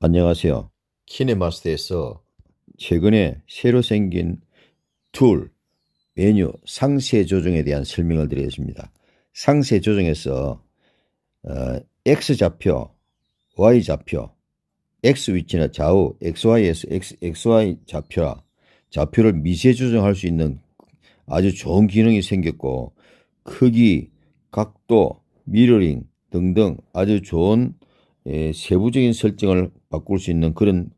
안녕하세요. 키네마스터에서 최근에 새로 생긴 툴, 메뉴, 상세 조정에 대한 설명을 드리겠습니다. 상세 조정에서 어, X좌표, Y좌표, X위치나 좌우, XY에서 XY 좌표라 좌표를 미세 조정할 수 있는 아주 좋은 기능이 생겼고 크기, 각도, 미러링 등등 아주 좋은 예, 세부적인 설정을 바꿀 수 있는 그런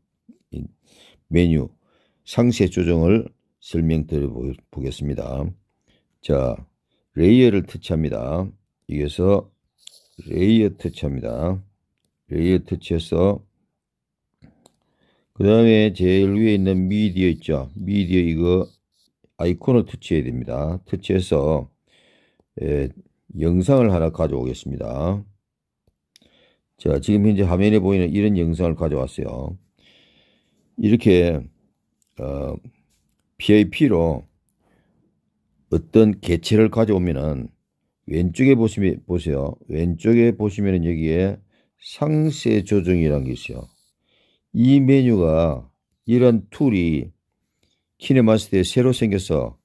메뉴 상세 조정을 설명드려 보겠습니다. 자, 레이어를 터치합니다. 여기서 레이어 터치합니다. 레이어 터치해서 그 다음에 제일 위에 있는 미디어 있죠. 미디어 이거 아이콘을 터치해야 됩니다. 터치해서 예, 영상을 하나 가져오겠습니다. 자 지금 현재 화면에 보이는 이런 영상을 가져왔어요. 이렇게 어, PIP로 어떤 개체를 가져오면은 왼쪽에 보시면 보세요. 왼쪽에 보시면은 여기에 상세 조정이라는 게 있어요. 이 메뉴가 이런 툴이 키네마스터에 새로 생겨서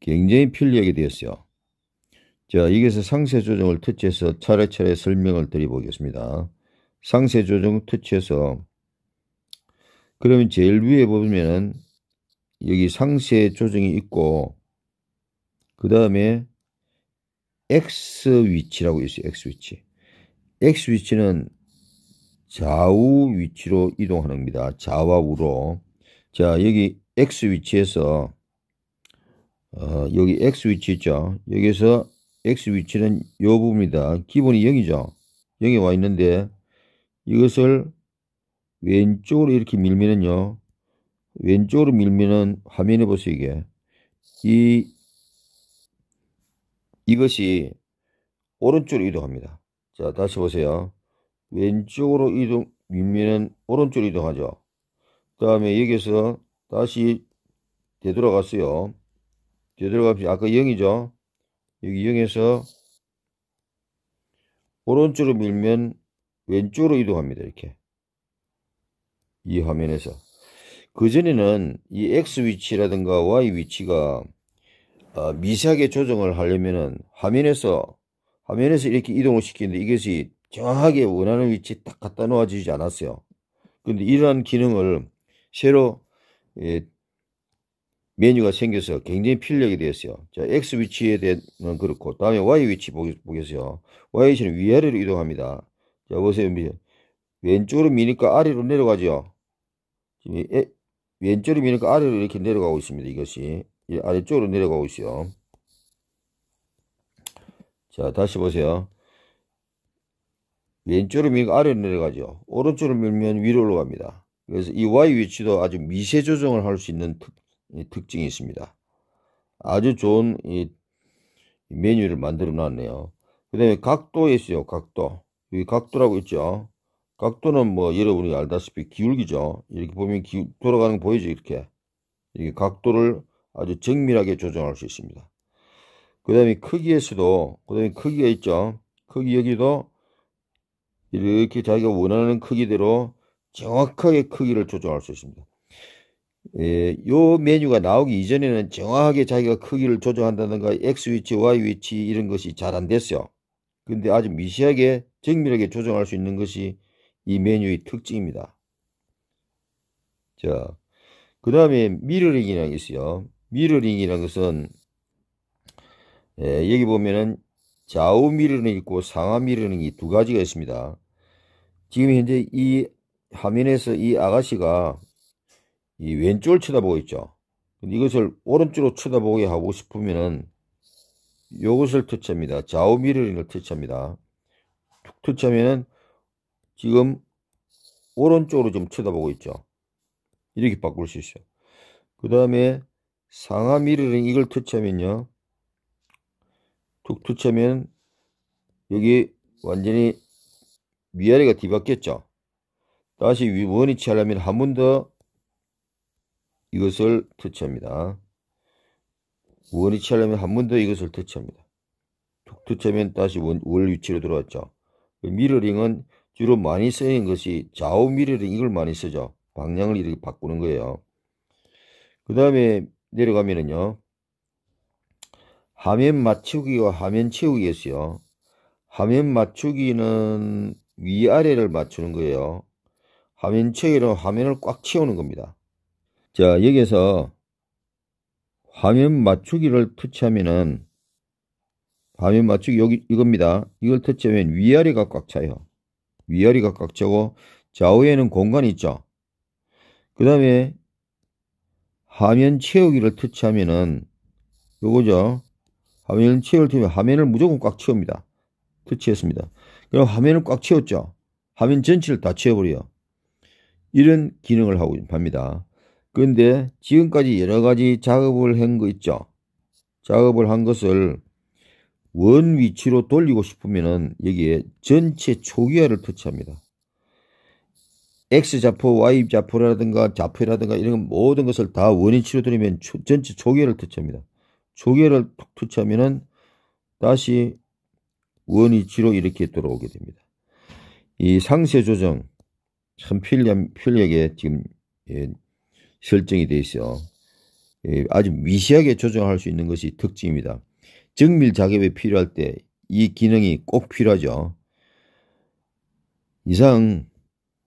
굉장히 편리하게 되었어요. 자, 여기서 상세 조정을 터치해서 차례차례 설명을 드려보겠습니다. 상세 조정 터치해서 그러면 제일 위에 보면은 여기 상세 조정이 있고 그 다음에 X 위치라고 있어요. X 위치. X 위치는 좌우 위치로 이동하는 겁니다. 좌와 우로. 자, 여기 X 위치에서, 어, 여기 X 위치 있죠? 여기서 X 위치는 요 부분이다. 기본이 0이죠? 0에와 있는데, 이것을 왼쪽으로 이렇게 밀면은요, 왼쪽으로 밀면은 화면에 보세요, 이게. 이, 이것이 오른쪽으로 이동합니다. 자, 다시 보세요. 왼쪽으로 이동, 윗면은 오른쪽으로 이동하죠. 그 다음에 여기서 다시 되돌아갔어요. 되돌아갑시다. 아까 0이죠. 여기 0에서 오른쪽으로 밀면 왼쪽으로 이동합니다. 이렇게. 이 화면에서. 그전에는 이 X 위치라든가 Y 위치가 아, 미세하게 조정을 하려면은 화면에서 화면에서 이렇게 이동을 시키는데 이것이 정확하게 원하는 위치에 딱 갖다 놓아지지 않았어요. 근데 이러한 기능을 새로 예, 메뉴가 생겨서 굉장히 필력이 되었어요. 자, X 위치에 대해서는 그렇고, 다음에 Y 위치 보겠어요. Y 위치는 위아래로 이동합니다. 자, 보세요. 왼쪽으로 미니까 아래로 내려가죠. 지금 에, 왼쪽으로 미니까 아래로 이렇게 내려가고 있습니다. 이것이. 아래쪽으로 내려가고 있어요. 자, 다시 보세요. 왼쪽으로 밀고 아래로 내려가죠. 오른쪽으로 밀면 위로 올라갑니다. 그래서 이 Y 위치도 아주 미세 조정을 할 수 있는 특,징이 있습니다. 아주 좋은 이, 메뉴를 만들어 놨네요. 그 다음에 각도에 있어요. 각도. 여기 각도라고 있죠. 각도는 뭐 여러분이 알다시피 기울기죠. 이렇게 보면 기 돌아가는 거 보이죠. 이렇게. 이게 각도를 아주 정밀하게 조정할 수 있습니다. 그 다음에 크기에서도 그 다음에 크기가 있죠. 크기 여기도 이렇게 자기가 원하는 크기대로 정확하게 크기를 조정할 수 있습니다. 예, 요 메뉴가 나오기 이전에는 정확하게 자기가 크기를 조정한다든가 X 위치, Y 위치 이런 것이 잘 안 됐어요. 근데 아주 미세하게 정밀하게 조정할 수 있는 것이 이 메뉴의 특징입니다. 자, 그 다음에 미러링이라는 게 있어요. 미러링이라는 것은 예, 여기 보면은 좌우 미러링 있고 상하 미러링이 두 가지가 있습니다. 지금 현재 이 화면에서 이 아가씨가 이 왼쪽을 쳐다보고 있죠. 이것을 오른쪽으로 쳐다보게 하고 싶으면은 이것을 터치합니다. 좌우 미러링을 터치합니다. 툭 터치하면은 지금 오른쪽으로 좀 쳐다보고 있죠. 이렇게 바꿀 수 있어요. 그 다음에 상하 미러링 이걸 터치하면요. 툭 터치하면 여기 완전히 위아래가 뒤바뀌었죠. 다시 원위치하려면한 번 더 이것을 터치합니다. 원위치하려면한 번 더 이것을 터치합니다. 툭 터치하면 다시 원, 월 위치로 들어왔죠 그 미러링은 주로 많이 쓰이는 것이 좌우 미러링 이걸 많이 쓰죠. 방향을 이렇게 바꾸는 거예요. 그 다음에 내려가면은요. 화면 맞추기와 화면 채우기였어요. 화면 맞추기는 위아래를 맞추는 거예요. 화면 채우로 화면을 꽉 채우는 겁니다. 자 여기에서 화면 맞추기를 터치하면은 화면 맞추기 여기 이겁니다. 이걸 터치하면 위아래가 꽉 차요. 위아래가 꽉 차고 좌우에는 공간이 있죠. 그 다음에 화면 채우기를 터치하면은 요거죠. 화면 채울 테면 화면을 무조건 꽉 채웁니다. 터치했습니다 그럼 화면을 꽉 채웠죠. 화면 전체를 다 채워버려. 요 이런 기능을 하고 합니다. 그런데 지금까지 여러 가지 작업을 한 거 있죠. 작업을 한 것을 원 위치로 돌리고 싶으면은 여기에 전체 초기화를 터치합니다. X좌표, Y좌표라든가 좌표라든가 이런 모든 것을 다 원위치로 돌리면 전체 초기화를 터치합니다. 초기화를 터치하면은 다시 원위치로 이렇게 돌아오게 됩니다. 이 상세 조정 참 필력, 필력에 지금 예, 설정이 돼 있어 예, 아주 미세하게 조정할 수 있는 것이 특징입니다. 정밀 작업에 필요할 때 이 기능이 꼭 필요하죠. 이상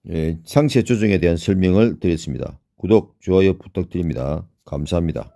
예, 상세 조정에 대한 설명을 드렸습니다. 구독, 좋아요 부탁드립니다. 감사합니다.